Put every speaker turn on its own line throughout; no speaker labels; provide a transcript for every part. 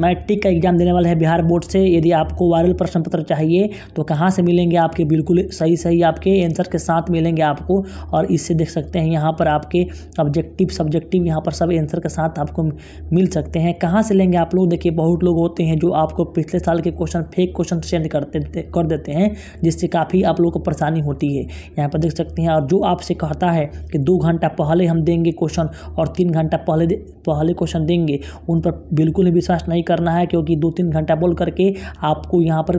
matric का exam देने वाले हैं बिहार बोर्ड से यदि आपको वायरल प्रश्न पत्र चाहिए तो कहाँ से मिलेंगे आपके बिल्कुल सही सही आपके आंसर के साथ मिलेंगे आपको और इससे देख सकते हैं यहाँ पर आपके ऑब्जेक्टिव सब्जेक्टिव यहाँ पर सब आंसर के साथ आपको मिल सकते हैं कहाँ से लेंगे आप लोग देखिए बहुत लोग होते हैं जो आपको पिछले साल के क्वेश्चन फेक क्वेश्चन सेंड करते कर देते हैं जिससे काफ़ी आप लोगों को परेशानी होती है यहाँ पर देख सकते हैं और जो आपसे कहता है कि दो घंटा पहले हम देंगे क्वेश्चन और तीन घंटा पहले पहले क्वेश्चन देंगे उन पर बिल्कुल विश्वास नहीं करना है क्योंकि दो तीन घंटा बोल करके आपको यहाँ पर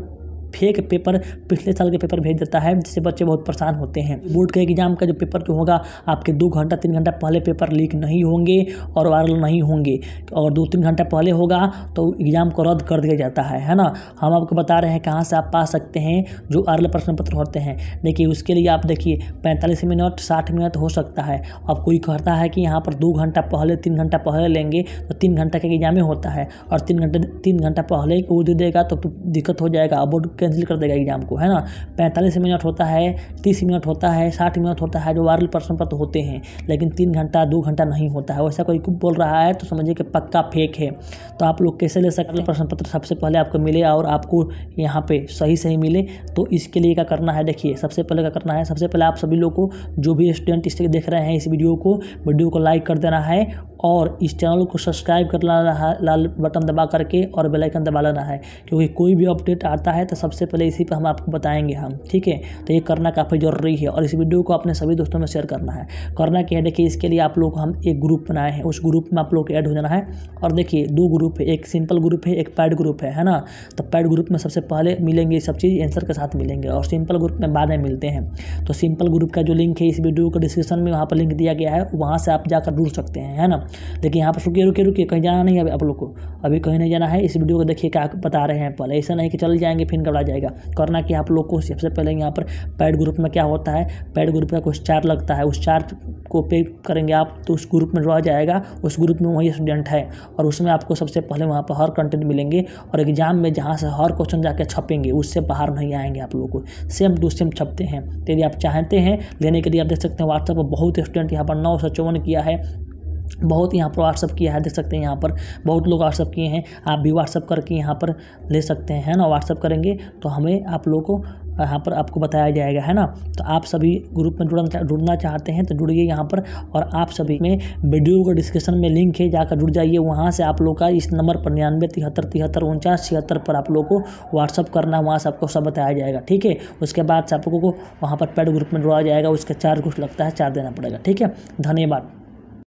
फेक पेपर पिछले साल के पेपर भेज देता है जिससे बच्चे बहुत परेशान होते हैं बोर्ड के एग्जाम का जो पेपर जो होगा आपके दो घंटा तीन घंटा पहले पेपर लीक नहीं होंगे और वायरल नहीं होंगे और दो तीन घंटा पहले होगा तो एग्ज़ाम को रद्द कर दिया जाता है है ना हम आपको बता रहे हैं कहाँ से आप पा सकते हैं जो अर्ल प्रश्न पत्र होते हैं देखिए उसके लिए आप देखिए पैंतालीस मिनट साठ मिनट हो सकता है अब कोई कहता है कि यहाँ पर दो घंटा पहले तीन घंटा पहले लेंगे तो तीन घंटा का एग्जाम ही होता है और तीन घंटे तीन घंटा पहले वो दे देगा तो दिक्कत हो जाएगा बोर्ड के कैंसिल कर देगा एग्जाम को है ना पैंतालीस मिनट होता है तीस मिनट होता है साठ मिनट होता है जो वायरल पर्सन पर तो होते हैं लेकिन तीन घंटा दो घंटा नहीं होता है वैसा कोई बोल रहा है तो समझिए कि पक्का फेक है तो आप लोग कैसे ले सकते हैं प्रश्न पत्र सबसे पहले आपको मिले और आपको यहाँ पे सही सही मिले तो इसके लिए क्या करना है देखिए सबसे पहले क्या करना है सबसे पहले आप सभी लोग को जो भी स्टूडेंट इस देख रहे हैं इस वीडियो को वीडियो को लाइक कर देना है और इस चैनल को सब्सक्राइब कर लाना है लाल बटन दबा करके और बेल आइकन दबा लेना है क्योंकि कोई भी अपडेट आता है तो सबसे पहले इसी पर हम आपको बताएंगे हम ठीक है तो ये करना काफ़ी ज़रूरी है और इस वीडियो को अपने सभी दोस्तों में शेयर करना है करना क्या है देखिए इसके लिए आप लोग हम एक ग्रुप बनाए हैं उस ग्रुप में आप लोग ऐड हो जाना है और देखिए दो ग्रुप है एक सिंपल ग्रुप है एक पैड ग्रुप है है ना तो पैड ग्रुप में सबसे पहले मिलेंगे सब चीज़ एंसर के साथ मिलेंगे और सिंपल ग्रुप में बाद में मिलते हैं तो सिंपल ग्रुप का जो लिंक है इस वीडियो को डिस्क्रिप्शन में वहाँ पर लिंक दिया गया है वहाँ से आप जाकर जुड़ सकते हैं है ना लेकिन यहाँ पर रुकिए रुकिए रुकिए कहीं जाना नहीं है आप लोग को अभी कहीं नहीं जाना है इस वीडियो को देखिए क्या बता रहे हैं पहले ऐसा नहीं कि चल जाएंगे फिर घबरा जाएगा करना कि आप लोग को सबसे पहले यहाँ पर पैड ग्रुप में क्या होता है पैड ग्रुप का कुछ चार्ज लगता है उस चार्ज को पे करेंगे आप तो उस ग्रुप में रह जाएगा उस ग्रुप में वही स्टूडेंट है और उसमें आपको सबसे पहले वहाँ पर हर कंटेंट मिलेंगे और एग्जाम में जहाँ से हर क्वेश्चन जाके छपेंगे उससे बाहर नहीं आएंगे आप लोग को सेम टू सेम छपते हैं तो यदि आप चाहते हैं लेने के लिए आप देख सकते हैं व्हाट्सएप पर बहुत स्टूडेंट यहाँ पर नौ सौ चौवन किया है बहुत यहाँ पर व्हाट्सअप किया है देख सकते हैं यहाँ पर बहुत लोग व्हाट्सअप किए हैं आप भी व्हाट्सअप करके यहाँ पर ले सकते हैं ना व्हाट्सअप करेंगे तो हमें आप लोगों को यहाँ पर आपको बताया जाएगा है ना तो आप सभी ग्रुप में जुड़ना जुड़ना चाहते हैं तो जुड़िए यहाँ पर और आप सभी में वीडियो का डिस्क्रिप्शन में लिंक है जाकर जुड़ जाइए वहाँ से आप लोग का इस नंबर पर निन्यानवे तिहत्तर तिहत्तर उनचास छिहत्तर पर आप लोग को व्हाट्सअप करना है वहाँ से आपको सब बताया जाएगा ठीक है उसके बाद से आप लोगों को वहाँ पर पेड ग्रुप में जुड़ा जाएगा उसका चार्ज कुछ लगता है चार्ज देना पड़ेगा ठीक है धन्यवाद